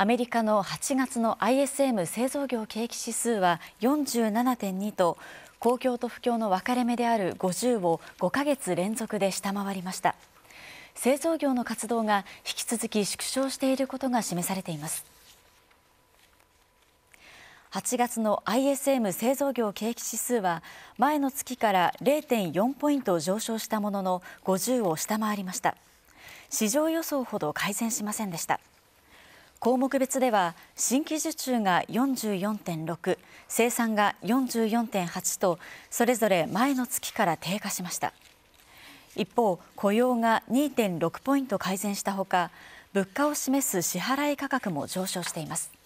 アメリカの8月の ISM 製造業景気指数は47.2と公共と不況の分かれ目である50を5ヶ月連続で下回りました製造業の活動が引き続き縮小していることが示されています8月の ISM 製造業景気指数は前の月から0.4ポイント上昇したものの50を下回りました市場予想ほど改善しませんでした項目別では新規受注が44.6生産が44.8とそれぞれ前の月から低下しました一方雇用が2.6ポイント改善したほか物価を示す支払い価格も上昇しています